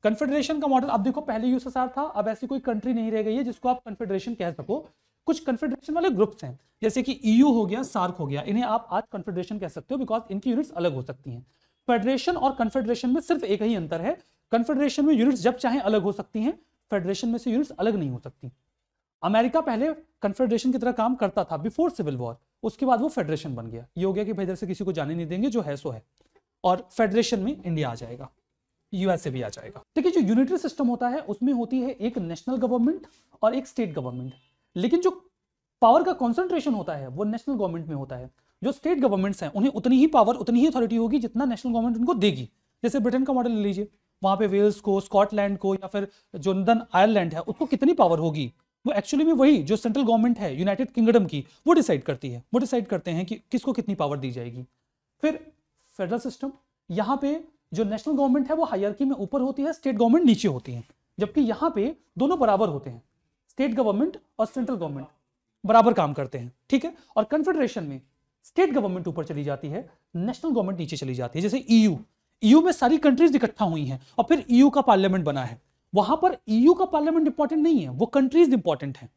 कन्फेडरेशन का मॉडल अब देखो पहले यूएसएसआर था अब ऐसी कोई कंट्री नहीं रह गई है जिसको आप कन्फेडरेशन कह सको कुछ कन्फेडरेशन वाले ग्रुप्स हैं जैसे कि ईयू e हो गया सार्क हो गया इन्हें आप आज कन्फेडरेशन कह सकते हो बिकॉज इनकी यूनिट्स अलग हो सकती हैं फेडरेशन और कन्फेडरेशन में सिर्फ एक ही अंतर है कन्फेडरेशन में यूनिट्स जब चाहे अलग हो सकती हैं फेडरेशन में से यूनिट्स अलग नहीं हो सकती अमेरिका पहले कन्फेडरेशन की तरह काम करता था बिफोर सिविल वॉर उसके बाद वो फेडरेशन बन गया ये हो गया कि भाई जैसे किसी को जाने नहीं देंगे जो है सो है और फेडरेशन में इंडिया आ जाएगा यूएसए भी आ जाएगा देखिए जो यूनिटरी सिस्टम होता है उसमें होती है एक नेशनल गवर्नमेंट और एक स्टेट गवर्नमेंट लेकिन जो पावर का कॉन्सेंट्रेशन होता है वो नेशनल गवर्नमेंट में होता है जो स्टेट गवर्नमेंट्स हैं उन्हें उतनी ही पावर उतनी ही अथॉरिटी होगी जितना नेशनल गवर्नमेंट उनको देगी जैसे ब्रिटेन का मॉडल ले लीजिए वहाँ पे वेल्स को स्कॉटलैंड को या फिर जो नदन आयरलैंड है उसको कितनी पावर होगी वो एक्चुअली में वही जो सेंट्रल गवर्नमेंट है यूनाइटेड किंगडम की वो डिसाइड करती है वो डिसाइड करते हैं कि किसको कितनी पावर दी जाएगी फिर फेडरल सिस्टम यहाँ पे जो नेशनल गवर्नमेंट है वो हायरकी में ऊपर होती है स्टेट गवर्नमेंट नीचे होती है जबकि यहाँ पे दोनों बराबर होते हैं स्टेट गवर्नमेंट और सेंट्रल गवर्नमेंट बराबर काम करते हैं ठीक है और कन्फेडरेशन में स्टेट गवर्नमेंट ऊपर चली जाती है नेशनल गवर्नमेंट नीचे चली जाती है जैसे ईयू e ईयू e में सारी कंट्रीज इकट्ठा हुई हैं और फिर ईयू e का पार्लियामेंट बना है वहां पर ईयू का पार्लियामेंट इंपॉर्टेंट नहीं है वो कंट्रीज इंपॉर्टेंट है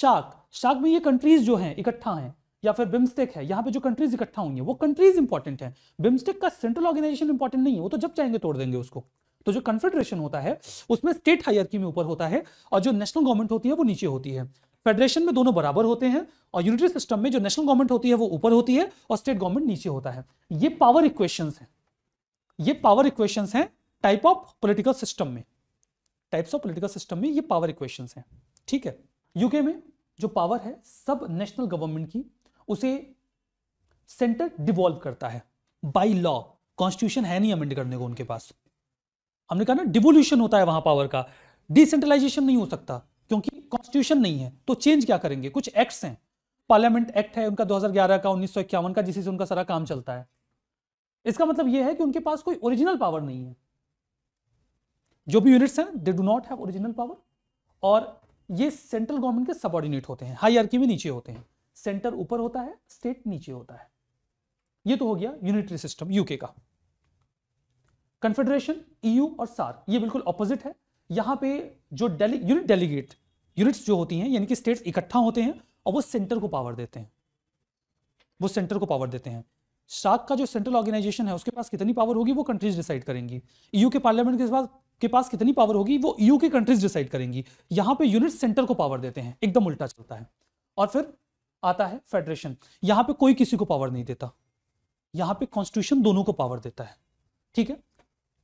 शाक शाक में ये कंट्रीज जो है इकट्ठा है या फिर बिम्स्टेक है यहाँ पे जो कंट्रीज इकट्ठा हुई है वो कंट्रीज इंपॉर्टेंट है बिम्स्टेक का सेंट्रल ऑर्गेनाइजेशन इंपॉर्टेंट नहीं है वो तो जब चाहेंगे तोड़ देंगे उसको तो जो कन्फेडरेशन होता है उसमें स्टेट हायरकी में ऊपर होता है और जो नेशनल गवर्नमेंट होती है वो नीचे होती है फेडरेशन में दोनों बराबर होते हैं और यूनिटरी सिस्टम में जो नेशनल गवर्नमेंट होती है वो ऊपर होती है और स्टेट गवर्नमेंट नीचे होता है ये पावर इक्वेशन है ये पावर इक्वेशन है टाइप ऑफ पोलिटिकल सिस्टम में टाइप्स ऑफ पोलिटिकल सिस्टम में ये पावर इक्वेशन है ठीक है यूके में जो पावर है सब नेशनल गवर्नमेंट की उसे सेंटर डिवॉल्व करता है बाई लॉ कॉन्स्टिट्यूशन है नहीं अमेंड करने को उनके पास हमने कहा ना डिवोल्यूशन होता है वहां पावर का डिसेंट्रलाइजेशन नहीं हो सकता क्योंकि कॉन्स्टिट्यूशन नहीं है तो चेंज क्या करेंगे कुछ एक्ट्स हैं पार्लियामेंट एक्ट है उनका 2011 का उन्नीस का जिससे से उनका सारा काम चलता है इसका मतलब यह है कि उनके पास कोई ओरिजिनल पावर नहीं है जो भी यूनिट्स हैं they do not have original power और ये सेंट्रल गवर्नमेंट के सबॉर्डिनेट होते हैं हाई आरकी में नीचे होते हैं सेंटर ऊपर होता है स्टेट नीचे होता है ये तो हो गया यूनिटरी सिस्टम यूके का कन्फेडरेशन ईयू e और सार्क ये बिल्कुल ऑपोजिट है यहाँ पे जो डेली यूनिट डेलीगेट यूनिट्स जो होती हैं यानी कि स्टेट्स इकट्ठा होते हैं और वो सेंटर को पावर देते हैं वो सेंटर को पावर देते हैं सार्क का जो सेंट्रल ऑर्गेनाइजेशन है उसके पास कितनी पावर होगी वो कंट्रीज डिसाइड करेंगी ईयू e के पार्लियामेंट के पास के पास कितनी पावर होगी वो ईयू की कंट्रीज डिसाइड करेंगी यहाँ पे यूनिट सेंटर को पावर देते हैं एकदम उल्टा चलता है और फिर आता है फेडरेशन यहाँ पे कोई किसी को पावर नहीं देता यहाँ पे कॉन्स्टिट्यूशन दोनों को पावर देता है ठीक है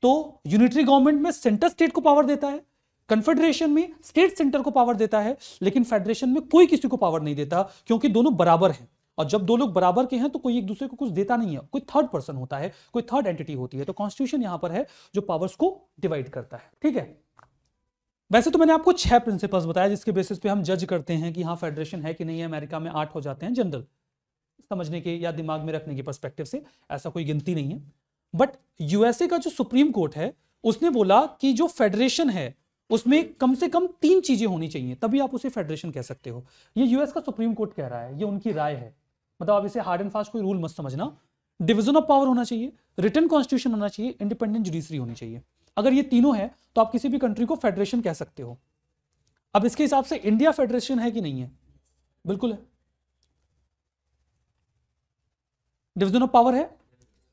तो यूनिटरी गवर्नमेंट में सेंटर स्टेट को पावर देता है कन्फेडरेशन में स्टेट सेंटर को पावर देता है लेकिन फेडरेशन में कोई किसी को पावर नहीं देता क्योंकि दोनों बराबर हैं और जब दो लोग बराबर के हैं तो कोई एक दूसरे को कुछ देता नहीं है कोई थर्ड पर्सन होता है कोई थर्ड एंटिटी होती है तो कॉन्स्टिट्यूशन यहां पर है जो पावर्स को डिवाइड करता है ठीक है वैसे तो मैंने आपको छह प्रिंसिपल्स बताया जिसके बेसिस पे हम जज करते हैं कि हाँ फेडरेशन है कि नहीं है अमेरिका में आठ हो जाते हैं जनरल समझने के या दिमाग में रखने के परस्पेक्टिव से ऐसा कोई गिनती नहीं है बट यूएसए का जो सुप्रीम कोर्ट है उसने बोला कि जो फेडरेशन है उसमें कम से कम तीन चीजें होनी चाहिए तभी आप उसे फेडरेशन कह सकते हो ये यूएस का सुप्रीम कोर्ट कह रहा है ये उनकी राय है मतलब आप इसे हार्ड एंड फास्ट कोई रूल मत समझना डिविजन ऑफ पावर होना चाहिए रिटर्न कॉन्स्टिट्यूशन होना चाहिए इंडिपेंडेंट जुडिशरी होनी चाहिए अगर ये तीनों है तो आप किसी भी कंट्री को फेडरेशन कह सकते हो अब इसके हिसाब से इंडिया फेडरेशन है कि नहीं है बिल्कुल है डिविजन ऑफ पावर है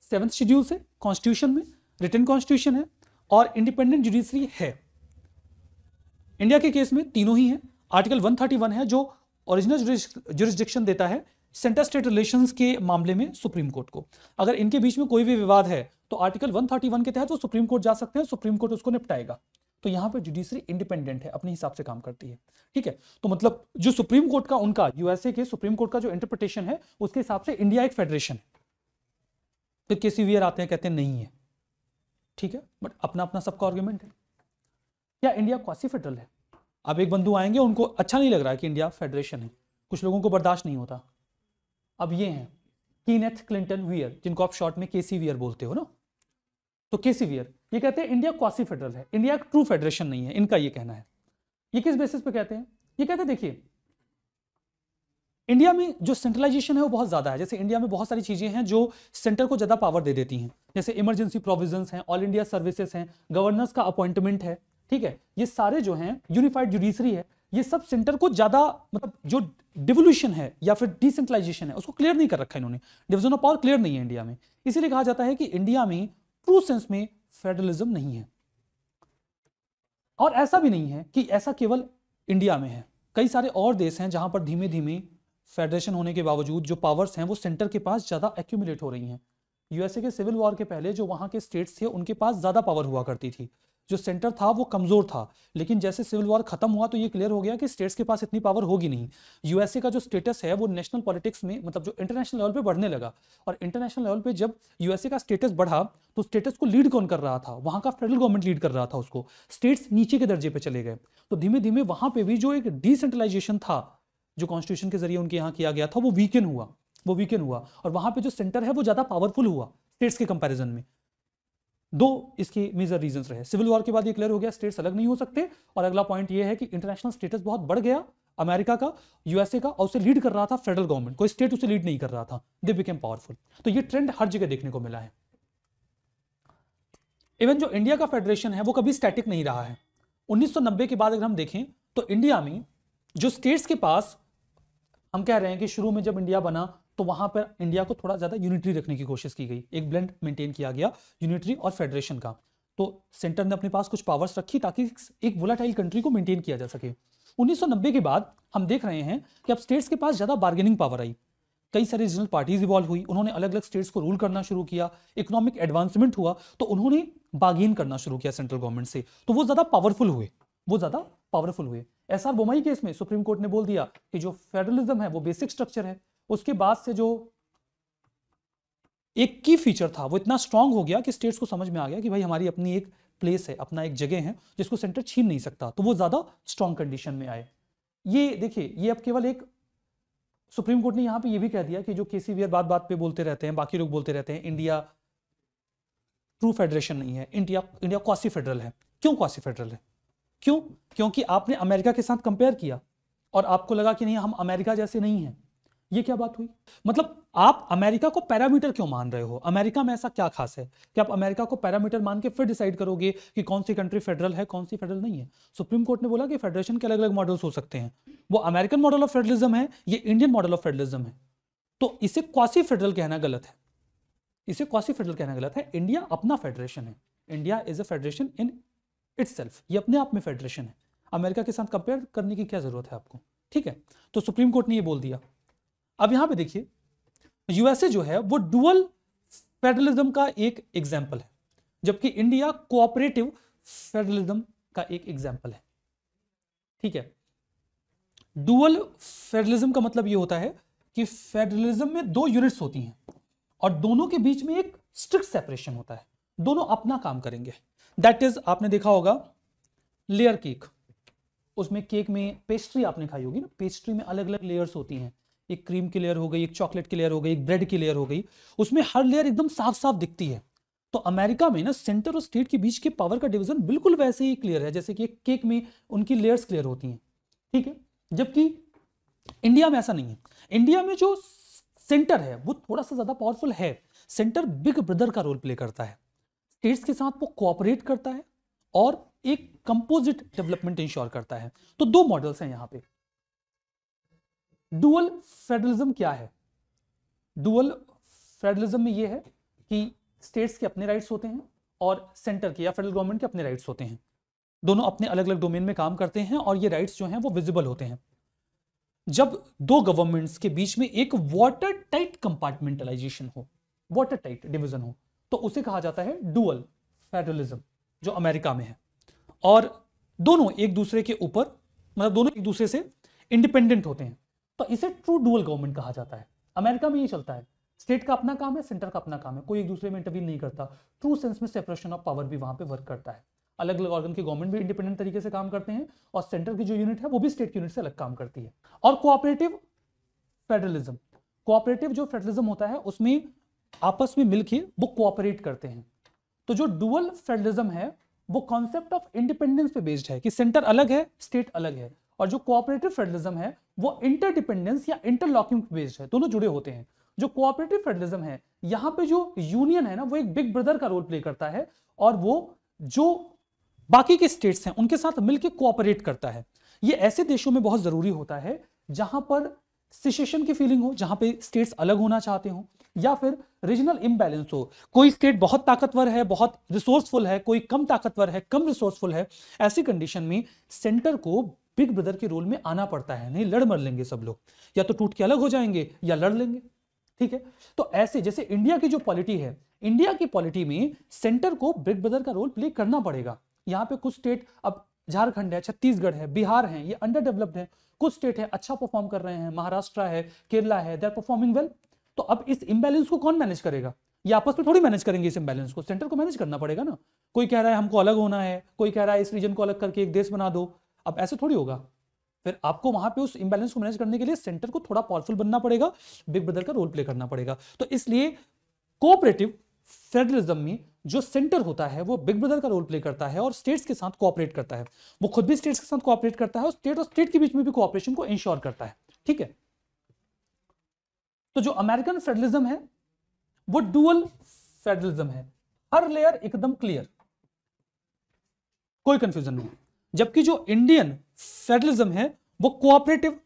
सेवन्थ शेड्यूल से कॉन्स्टिट्यूशन में रिटर्न कॉन्स्टिट्यूशन है और इंडिपेंडेंट जुडिशरी है इंडिया के केस में तीनों ही हैं आर्टिकल 131 है जो ओरिजिनल जुरिस्डिक्शन देता है सेंटर स्टेट रिलेशन के मामले में सुप्रीम कोर्ट को अगर इनके बीच में कोई भी विवाद है तो आर्टिकल 131 के तहत वो सुप्रीम कोर्ट जा सकते हैं सुप्रीम कोर्ट उसको निपटाएगा तो यहाँ पर जुडिशरी इंडिपेंडेंट है अपने हिसाब से काम करती है ठीक है तो मतलब जो सुप्रीम कोर्ट का उनका यूएसए के सुप्रीम कोर्ट का जो इंटरप्रिटेशन है उसके हिसाब से इंडिया एक फेडरेशन है फिर तो किसी वीयर आते हैं कहते हैं नहीं है ठीक है बट अपना अपना सबका आर्ग्यूमेंट है क्या इंडिया क्वासी फेडरल है अब एक बंधु आएंगे उनको अच्छा नहीं लग रहा है कि इंडिया फेडरेशन है कुछ लोगों को बर्दाश्त नहीं होता अब ये हैं कीनेथ क्लिंटन वियर जिनको आप शॉर्ट में केसी वियर बोलते हो ना तो केसी वियर ये कहते हैं इंडिया क्वासी फेडरल है इंडिया ट्रू फेडरेशन नहीं है इनका ये कहना है ये किस बेसिस पे कहते हैं ये कहते हैं देखिए इंडिया में जो सेंट्रलाइजेशन है वो बहुत ज़्यादा है जैसे इंडिया में बहुत सारी चीज़ें हैं जो सेंटर को ज़्यादा पावर दे देती हैं जैसे इमरजेंसी प्रोविजंस हैं ऑल इंडिया सर्विसेज हैं गवर्नर्स का अपॉइंटमेंट है ठीक है ये सारे जो हैं यूनिफाइड जुडिशरी है ये सब सेंटर को ज़्यादा मतलब जो डिवोल्यूशन है या फिर डिसेंट्रलाइजेशन है उसको क्लियर नहीं कर रखा इन्होंने डिविजन ऑफ पावर क्लियर नहीं है इंडिया में इसीलिए कहा जाता है कि इंडिया में ट्रू सेंस में फेडरलिज्म नहीं है और ऐसा भी नहीं है कि ऐसा केवल इंडिया में है कई सारे और देश हैं जहां पर धीमे धीमे फेडरेशन होने के बावजूद जो पावर्स हैं वो सेंटर के पास ज़्यादा एक्यूमुलेट हो रही हैं यूएसए के सिविल वॉर के पहले जो वहाँ के स्टेट्स थे उनके पास ज़्यादा पावर हुआ करती थी जो सेंटर था वो कमज़ोर था लेकिन जैसे सिविल वॉर खत्म हुआ तो ये क्लियर हो गया कि स्टेट्स के पास इतनी पावर होगी नहीं यूएसए का जो स्टेटस है वो नेशनल पॉलिटिक्स में मतलब जो इंटरनेशनल लेवल पे बढ़ने लगा और इंटरनेशनल लेवल पे जब यूएसए का स्टेटस बढ़ा तो स्टेटस को लीड कौन कर रहा था वहाँ का फेडरल गवर्नमेंट लीड कर रहा था उसको स्टेट्स नीचे के दर्जे पर चले गए तो धीमे धीमे वहाँ पर भी जो एक डिसेंट्रलाइजेशन था जो कॉन्स्टिट्यूशन के जरिए उनके यहाँ किया गया था वो वीकन हुआ वो वीकन हुआ और वहां पर जो सेंटर है वो ज़्यादा पावरफुल हुआ स्टेट्स के कंपेरिजन में दो इसके मेजर रीजन रहे सिविल वॉर के बाद ये क्लियर हो गया स्टेट्स अलग नहीं हो सकते और अगला पॉइंट ये है कि इंटरनेशनल स्टेटस बहुत बढ़ गया अमेरिका का यूएसए का और उसे लीड कर रहा था फेडरल गवर्नमेंट कोई स्टेट उसे लीड नहीं कर रहा था दे बिकेम पावरफुल तो ये ट्रेंड हर जगह देखने को मिला है इवन जो इंडिया का फेडरेशन है वो कभी स्टैटिक नहीं रहा है उन्नीस के बाद अगर हम देखें तो इंडिया में जो स्टेट्स के पास हम कह रहे हैं कि शुरू में जब इंडिया बना तो वहां पर इंडिया को थोड़ा ज्यादा यूनिटरी रखने की कोशिश की गई एक ब्लेंड मेंटेन किया गया यूनिटरी और फेडरेशन का तो सेंटर ने अपने पास कुछ पावर्स रखी ताकि एक वोलाटाइल कंट्री को मेंटेन किया जा सके 1990 के बाद हम देख रहे हैं कि अब स्टेट्स के पास ज्यादा बार्गेनिंग पावर आई कई सारी रीजनल पार्टीज इवॉल्व हुई उन्होंने अलग अलग स्टेट्स को रूल करना शुरू किया इकोनॉमिक एडवांसमेंट हुआ तो उन्होंने बागेन करना शुरू किया सेंट्रल गवर्नमेंट से तो वो ज्यादा पावरफुल हुए वो ज्यादा पावरफुल हुए एस आर बोमई केस में सुप्रीम कोर्ट ने बोल दिया कि जो फेडरलिज्म है वो बेसिक स्ट्रक्चर है उसके बाद से जो एक की फीचर था वो इतना स्ट्रांग हो गया कि स्टेट्स को समझ में आ गया कि भाई हमारी अपनी एक प्लेस है अपना एक जगह है जिसको सेंटर छीन नहीं सकता तो वो ज्यादा स्ट्रांग कंडीशन में आए ये देखिए ये अब केवल एक सुप्रीम कोर्ट ने यहां पे ये भी कह दिया कि जो केसी बात बात पे बोलते रहते हैं बाकी लोग बोलते रहते हैं इंडिया ट्रू फेडरेशन नहीं है इंडिया इंडिया क्वासी फेडरल है क्यों क्वासी फेडरल है क्यों क्योंकि आपने अमेरिका के साथ कंपेयर किया और आपको लगा कि नहीं हम अमेरिका जैसे नहीं हैं ये क्या बात हुई मतलब आप अमेरिका को पैरामीटर क्यों मान रहे हो अमेरिका में ऐसा क्या खास है कि आप अमेरिका को पैरामीटर मान के फिर डिसाइड करोगे कि कौन सी कंट्री फेडरल है कौन सी फेडरल नहीं है सुप्रीम कोर्ट ने बोला कि फेडरेशन के अलग अलग मॉडल्स हो सकते हैं वो अमेरिकन मॉडल ऑफ फेडरलिज्म है ये इंडियन मॉडल ऑफ फेडरलिज्म है तो इसे क्वासी फेडरल कहना गलत है इसे क्वासी फेडरल कहना गलत है इंडिया अपना फेडरेशन है India is a federation in its ये अपने आप में फेडरेशन है अमेरिका के साथ कंपेयर करने की क्या जरूरत है आपको ठीक है तो सुप्रीम कोर्ट ने ये बोल दिया अब यहां पे देखिए यूएसए जो है वो डुअल फेडरलिज्म का एक एग्जाम्पल है जबकि इंडिया कोऑपरेटिव फेडरलिज्म का एक एग्जाम्पल है ठीक है डुअल फेडरलिज्म का मतलब ये होता है कि फेडरलिज्म में दो यूनिट्स होती हैं और दोनों के बीच में एक स्ट्रिक्ट सेपरेशन होता है दोनों अपना काम करेंगे दैट इज आपने देखा होगा लेयर केक उसमें केक में पेस्ट्री आपने खाई होगी ना पेस्ट्री में अलग अलग लेयर्स होती हैं एक क्रीम की लेयर हो गई एक चॉकलेट की लेयर हो गई एक ब्रेड की लेयर हो गई उसमें हर लेयर एकदम साफ साफ दिखती है तो अमेरिका में ना सेंटर और स्टेट के बीच के पावर का डिवीजन बिल्कुल वैसे ही क्लियर है जैसे कि एक केक में उनकी लेयर्स क्लियर होती हैं ठीक है जबकि इंडिया में ऐसा नहीं है इंडिया में जो सेंटर है वो थोड़ा सा ज़्यादा पावरफुल है सेंटर बिग ब्रदर का रोल प्ले करता है स्टेट्स के साथ वो कोऑपरेट करता है और एक कंपोजिट डेवलपमेंट इंश्योर करता है तो दो मॉडल्स हैं यहां पे डुअल फेडरलिज्म क्या है डुअल फेडरलिज्म में ये है कि स्टेट्स के अपने राइट्स होते हैं और सेंटर के या फेडरल गवर्नमेंट के अपने राइट्स होते हैं दोनों अपने अलग अलग डोमेन में काम करते हैं और ये राइट्स जो हैं वो विजिबल होते हैं जब दो गवर्नमेंट्स के बीच में एक वाटर टाइट कंपार्टमेंटलाइजेशन हो वाटर टाइट डिविजन हो तो उसे कहा जाता है डुअल फेडरलिज्म जो अमेरिका में है और दोनों एक दूसरे के ऊपर मतलब दोनों एक दूसरे से इंडिपेंडेंट होते हैं तो इसे ट्रू डुअल गवर्नमेंट कहा जाता है अमेरिका में ये चलता है स्टेट का अपना काम है सेंटर का अपना काम है कोई एक दूसरे में इंटरव्यू नहीं करता ट्रू सेंस में सेपरेशन ऑफ पावर भी वहां पे वर्क करता है अलग अलग ऑर्गन की गवर्नमेंट भी इंडिपेंडेंट तरीके से काम करते हैं और सेंटर की जो यूनिट है वो भी स्टेट यूनिट से अलग काम करती है और कोऑपरेटिव फेडरलिज्म कोऑपरेटिव जो फेडरलिज्म होता है उसमें आपस में मिलके वो कोऑपरेट करते हैं तो जो डुअल फेडरलिज्म है वो कॉन्सेप्ट ऑफ इंडिपेंडेंस पे बेस्ड है कि सेंटर अलग है स्टेट अलग है और जो कोऑपरेटिव फेडरलिज्म है वो इंटरडिपेंडेंस या इंटरलॉकिंग बेस्ड है दोनों जुड़े होते हैं जो कोऑपरेटिव फेडरलिज्म है यहाँ पे जो यूनियन है ना वो एक बिग ब्रदर का रोल प्ले करता है और वो जो बाकी के स्टेट्स हैं उनके साथ मिलकर कोऑपरेट करता है ये ऐसे देशों में बहुत जरूरी होता है जहां पर सिचुएशन की फीलिंग हो जहां पे स्टेट्स अलग होना चाहते हो या फिर रीजनल इम्बैलेंस हो कोई स्टेट बहुत ताकतवर है बहुत रिसोर्सफुल है कोई कम ताकतवर है कम रिसोर्सफुल है ऐसी कंडीशन में सेंटर को बिग ब्रदर के रोल में आना पड़ता है नहीं लड़ मर लेंगे सब लोग या तो टूट के अलग हो जाएंगे या लड़ लेंगे ठीक है तो ऐसे जैसे इंडिया की जो पॉलिटी है इंडिया की पॉलिटी में सेंटर को बिग ब्रदर का रोल प्ले करना पड़ेगा यहाँ पे कुछ स्टेट अब झारखंड है छत्तीसगढ़ है बिहार है ये अंडर डेवलप्ड है कुछ स्टेट है अच्छा परफॉर्म कर रहे हैं महाराष्ट्र है केरला है दे आर परफॉर्मिंग वेल तो अब इस इम्बैलेंस को कौन मैनेज करेगा ये आपस में थोड़ी मैनेज करेंगे इस इम्बैलेंस को सेंटर को मैनेज करना पड़ेगा ना कोई कह रहा है हमको अलग होना है कोई कह रहा है इस रीजन को अलग करके एक देश बना दो अब ऐसे थोड़ी होगा फिर आपको वहां पे उस इम्बैलेंस को मैनेज करने के लिए सेंटर को थोड़ा पावरफुल बनना पड़ेगा बिग ब्रदर का रोल प्ले करना पड़ेगा तो इसलिए कोऑपरेटिव फेडरलिज्म में जो सेंटर होता है वो बिग ब्रदर का रोल प्ले करता है और स्टेट्स के साथ कोऑपरेट करता है वो खुद भी स्टेट्स के साथ कोऑपरेट करता है और स्टेट और स्टेट के बीच में भी कोऑपरेशन को इंश्योर करता है ठीक है तो जो अमेरिकन फेडरलिज्म है वो डुअल फेडरलिज्म है हर लेयर एकदम क्लियर कोई कंफ्यूजन नहीं जबकि जो इंडियन फेडरलिज्म है वो कोऑपरेटिव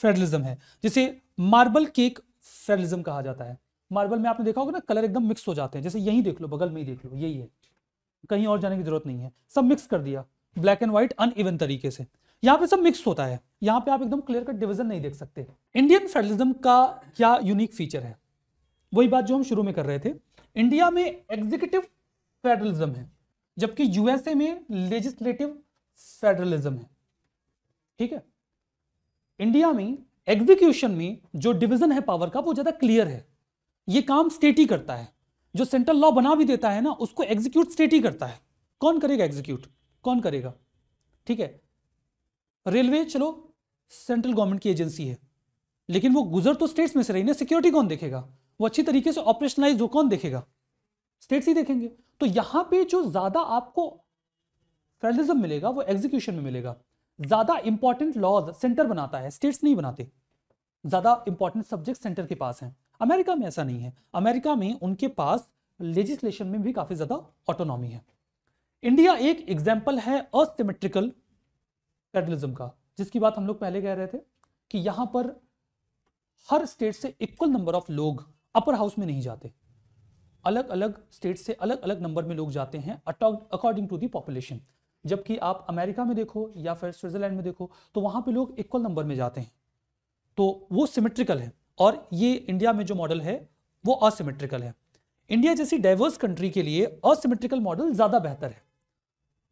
फेडरलिज्म है जिसे मार्बल केक फेडरलिज्म कहा जाता है मार्बल में आपने देखा होगा ना कलर एकदम मिक्स हो जाते हैं जैसे यही देख लो बगल में ही देख लो यही है कहीं और जाने की जरूरत नहीं है सब मिक्स कर दिया ब्लैक एंड व्हाइट अन तरीके से यहाँ पे सब मिक्स होता है यहाँ पे आप एकदम क्लियर कट डिवीजन नहीं देख सकते इंडियन फेडरलिज्म का क्या यूनिक फीचर है वही बात जो हम शुरू में कर रहे थे इंडिया में एग्जीक्यूटिव फेडरलिज्म है जबकि यूएसए में लेजिस्लेटिव फेडरलिज्म है ठीक है इंडिया में एग्जीक्यूशन में जो डिवीजन है पावर का वो ज्यादा क्लियर है ये काम स्टेट ही करता है जो सेंट्रल लॉ बना भी देता है ना उसको एग्जीक्यूट स्टेट ही करता है कौन करेगा एग्जीक्यूट कौन करेगा ठीक है रेलवे चलो सेंट्रल गवर्नमेंट की एजेंसी है लेकिन वो गुजर तो स्टेट्स में से रही ना सिक्योरिटी कौन देखेगा वो अच्छी तरीके से ऑपरेशनलाइज हो कौन देखेगा स्टेट्स ही देखेंगे तो यहां पे जो ज़्यादा आपको फेडरलिज्म मिलेगा वो एग्जीक्यूशन में मिलेगा ज़्यादा इंपॉर्टेंट लॉज सेंटर बनाता है स्टेट्स नहीं बनाते ज़्यादा इंपॉर्टेंट सब्जेक्ट सेंटर के पास है अमेरिका में ऐसा नहीं है अमेरिका में उनके पास लेजिस्लेशन में भी काफ़ी ज़्यादा ऑटोनॉमी है इंडिया एक एग्जाम्पल है असिमेट्रिकल फेडरलिज्म का जिसकी बात हम लोग पहले कह रहे थे कि यहां पर हर स्टेट से इक्वल नंबर ऑफ लोग अपर हाउस में नहीं जाते अलग अलग स्टेट से अलग अलग नंबर में लोग जाते हैं अकॉर्डिंग टू दी पॉपुलेशन जबकि आप अमेरिका में देखो या फिर स्विट्जरलैंड में देखो तो वहां पे लोग इक्वल नंबर में जाते हैं तो वो सिमेट्रिकल है और ये इंडिया में जो मॉडल है वो असिमेट्रिकल है इंडिया जैसी डाइवर्स कंट्री के लिए असिमेट्रिकल मॉडल ज़्यादा बेहतर है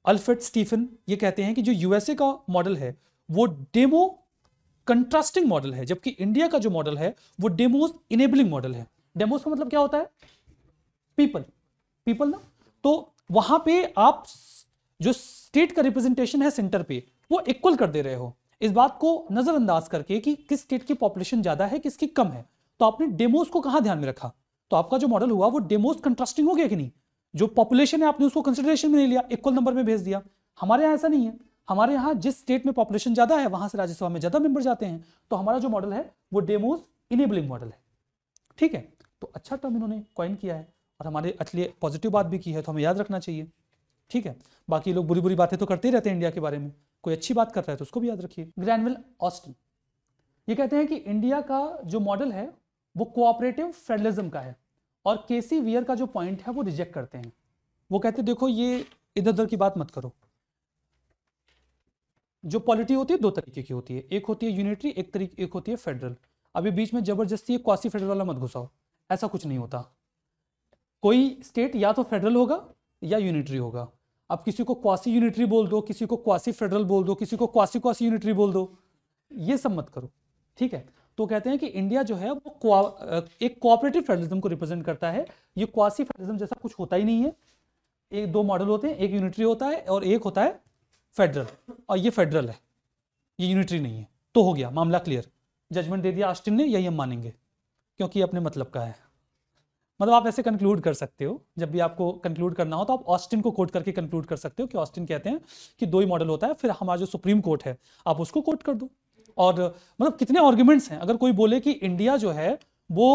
अल्फ्रेड स्टीफन ये कहते हैं कि जो यूएसए का मॉडल है वो डेमो कंट्रास्टिंग मॉडल है जबकि इंडिया का जो मॉडल है वो डेमोस इनेबलिंग मॉडल है डेमोज का मतलब क्या होता है पीपल पीपल ना तो वहां पे आप जो स्टेट का रिप्रेजेंटेशन है सेंटर पे वो इक्वल कर दे रहे हो इस बात को नजरअंदाज करके कि किस स्टेट की पॉपुलेशन ज्यादा है किसकी कम है तो आपने डेमोस को कहा ध्यान में रखा तो आपका जो मॉडल हुआ वो डेमोस कंट्रास्टिंग हो गया कि नहीं जो पॉपुलेशन है आपने उसको कंसिडरेशन में नहीं लिया इक्वल नंबर में भेज दिया हमारे यहाँ ऐसा नहीं है हमारे यहाँ जिस स्टेट में पॉपुलेशन ज़्यादा है वहां से राज्यसभा में ज़्यादा मेंबर जाते हैं तो हमारा जो मॉडल है वो डेमोज इनेबलिंग मॉडल है ठीक है तो अच्छा टर्म इन्होंने क्वाइन किया है और हमारे अच्छे पॉजिटिव बात भी की है तो हमें याद रखना चाहिए ठीक है बाकी लोग बुरी बुरी बातें तो करते ही रहते हैं इंडिया के बारे में कोई अच्छी बात कर रहा है तो उसको भी याद रखिए ग्रैनविल ऑस्टिन ये कहते हैं कि इंडिया का जो मॉडल है वो कोऑपरेटिव फेडरलिज्म का है और केसी वियर का जो पॉइंट है वो रिजेक्ट करते हैं वो कहते देखो ये इधर उधर की बात मत करो जो पॉलिटी होती है दो तरीके की होती है एक होती है यूनिटरी एक तरीके एक होती है फेडरल अभी बीच में जबरदस्ती है क्वासी फेडरल वाला मत घुसाओ ऐसा कुछ नहीं होता कोई स्टेट या तो फेडरल होगा या यूनिटरी होगा अब किसी को क्वासी यूनिटरी बोल दो किसी को क्वासी फेडरल बोल दो किसी को क्वासी क्वासी यूनिटरी बोल दो ये सब मत करो ठीक है तो कहते हैं कि इंडिया जो है वो एक कोऑपरेटिव फेडरलिज्म को रिप्रेजेंट करता है ये क्वासी फेडरलिज्म जैसा कुछ होता ही नहीं है एक दो मॉडल होते हैं एक यूनिटरी होता है और एक होता है फेडरल और ये फेडरल है ये यूनिटरी नहीं है तो हो गया मामला क्लियर जजमेंट दे दिया आस्टिन ने यही हम मानेंगे क्योंकि ये अपने मतलब का है मतलब आप ऐसे कंक्लूड कर सकते हो जब भी आपको कंक्लूड करना हो तो आप ऑस्टिन को कोट करके कंक्लूड कर सकते हो कि ऑस्टिन कहते हैं कि दो ही मॉडल होता है फिर हमारा जो सुप्रीम कोर्ट है आप उसको कोट कर दो और मतलब कितने आर्ग्यूमेंट्स हैं अगर कोई बोले कि इंडिया जो है वो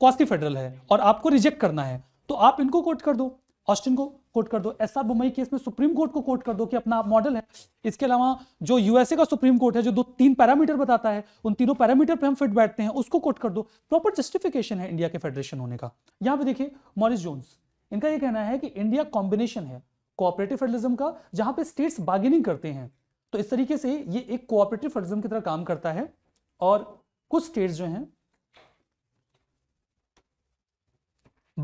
क्वास्टी फेडरल है और आपको रिजेक्ट करना है तो आप इनको कोट कर दो ऑस्टिन को कोट कर दो ऐसा बुम्बई बुमई केस में सुप्रीम कोर्ट को कोट कर दो कि अपना मॉडल है इसके अलावा जो यूएसए का सुप्रीम कोर्ट है जो दो तीन पैरामीटर बताता है उन तीनों पैरामीटर पे हम फिट बैठते हैं उसको कोट कर दो प्रॉपर जस्टिफिकेशन है इंडिया के फेडरेशन होने का यहाँ पे देखिए मॉरिस जोन्स इनका यह कहना है कि इंडिया कॉम्बिनेशन है कोऑपरेटिव फेडरलिज्म का जहां पे स्टेट्स बार्गेनिंग करते हैं तो इस तरीके से ये एक कोऑपरेटिव फेडरलिज्म की तरह काम करता है और कुछ स्टेट्स जो हैं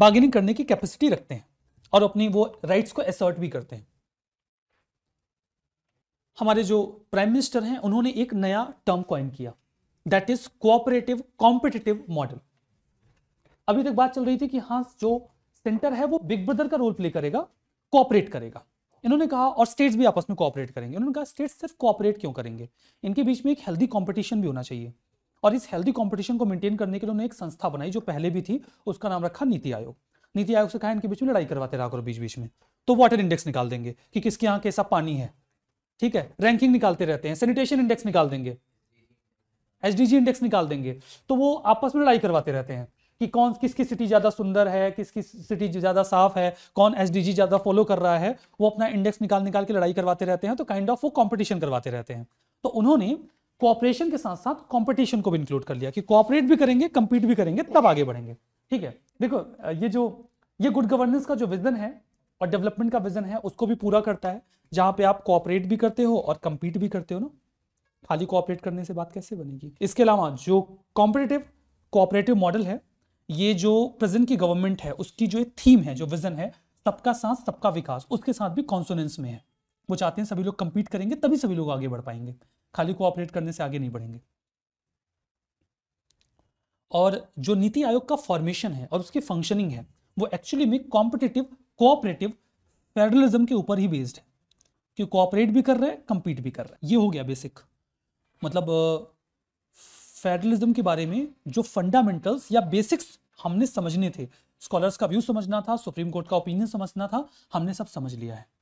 बार्गेनिंग करने की कैपेसिटी रखते हैं और अपनी वो राइट्स को एसर्ट भी करते हैं हमारे जो प्राइम मिनिस्टर हैं उन्होंने एक नया टर्म कॉइन किया that is cooperative competitive model अभी तक तो बात चल रही थी कि हाँ जो सेंटर है वो बिग ब्रदर का रोल प्ले करेगा कोऑपरेट करेगा इन्होंने कहा और स्टेट्स भी आपस में कॉपरेट करेंगे उन्होंने कहा स्टेट्स सिर्फ कॉपरेट क्यों करेंगे इनके बीच में एक हेल्दी कॉम्पिटिशन भी होना चाहिए और इस हेल्दी कॉम्पिटिशन को मेंटेन करने के लिए उन्होंने एक संस्था बनाई जो पहले भी थी उसका नाम रखा नीति आयोग नीति आयोग से कहा इनके बीच में लड़ाई करवाते रहा करो बीच बीच में तो वाटर इंडेक्स निकाल देंगे कि किसके यहाँ कैसा पानी है ठीक है रैंकिंग निकालते रहते हैं सैनिटेशन इंडेक्स निकाल देंगे एसडीजी इंडेक्स निकाल देंगे तो वो आपस में लड़ाई करवाते रहते हैं कि कौन किसकी सिटी ज़्यादा सुंदर है किसकी सिटी ज़्यादा साफ है कौन एस ज़्यादा फॉलो कर रहा है वो अपना इंडेक्स निकाल निकाल के लड़ाई करवाते रहते हैं तो काइंड ऑफ वो कॉम्पिटिशन करवाते रहते हैं तो उन्होंने कॉपरेशन के साथ साथ कॉम्पिटिशन को भी इंक्लूड कर लिया कि कॉपरेट भी करेंगे कंपीट भी करेंगे तब आगे बढ़ेंगे ठीक है देखो ये जो ये गुड गवर्नेंस का जो विजन है और डेवलपमेंट का विजन है उसको भी पूरा करता है जहाँ पे आप कॉपरेट भी करते हो और कंपीट भी करते हो ना खाली कॉपरेट करने से बात कैसे बनेगी इसके अलावा जो कॉम्पिटेटिव कॉपरेटिव मॉडल है ये जो प्रेजेंट की गवर्नमेंट है उसकी जो थीम है जो विजन है सबका साथ सबका विकास उसके साथ भी कॉन्सोनेंस में है वो चाहते हैं सभी लोग कंपीट करेंगे तभी सभी लोग आगे बढ़ पाएंगे खाली कोऑपरेट करने से आगे नहीं बढ़ेंगे और जो नीति आयोग का फॉर्मेशन है और उसकी फंक्शनिंग है वो एक्चुअली में कॉम्पिटेटिव कोऑपरेटिव फेडरलिज्म के ऊपर ही बेस्ड है कि कोऑपरेट भी कर रहे हैं कंपीट भी कर रहे हैं ये हो गया बेसिक मतलब फेडरलिज्म के बारे में जो फंडामेंटल्स या बेसिक्स हमने समझने थे स्कॉलर्स का व्यू समझना था सुप्रीम कोर्ट का ओपिनियन समझना था हमने सब समझ लिया है